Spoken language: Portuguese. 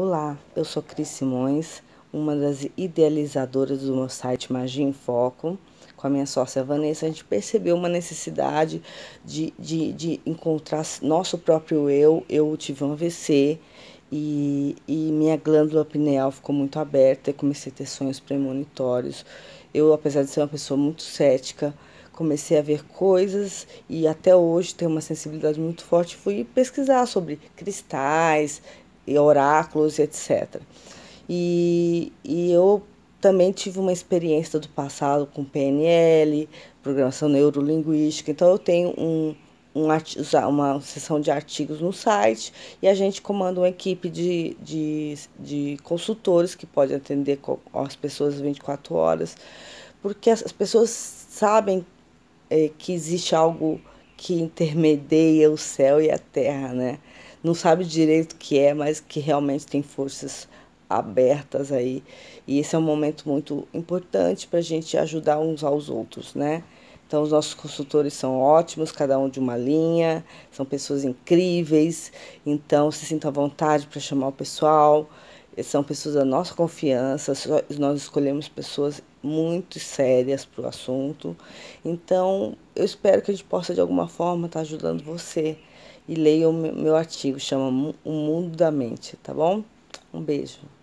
Olá, eu sou Cris Simões, uma das idealizadoras do meu site Magia em Foco. Com a minha sócia Vanessa, a gente percebeu uma necessidade de, de, de encontrar nosso próprio eu. Eu tive um AVC e, e minha glândula pineal ficou muito aberta e comecei a ter sonhos premonitórios. Eu, apesar de ser uma pessoa muito cética, comecei a ver coisas e até hoje tenho uma sensibilidade muito forte. Fui pesquisar sobre cristais, e oráculos, etc. E, e eu também tive uma experiência do passado com PNL, programação neurolinguística, então eu tenho um, um uma sessão de artigos no site e a gente comanda uma equipe de, de, de consultores que pode atender as pessoas 24 horas, porque as pessoas sabem é, que existe algo que intermedia o céu e a terra, né? Não sabe direito o que é, mas que realmente tem forças abertas aí. E esse é um momento muito importante para a gente ajudar uns aos outros, né? Então, os nossos consultores são ótimos, cada um de uma linha, são pessoas incríveis. Então, se sinta à vontade para chamar o pessoal são pessoas da nossa confiança, nós escolhemos pessoas muito sérias para o assunto. Então, eu espero que a gente possa, de alguma forma, estar tá ajudando você. E leia o meu artigo, chama O Mundo da Mente, tá bom? Um beijo.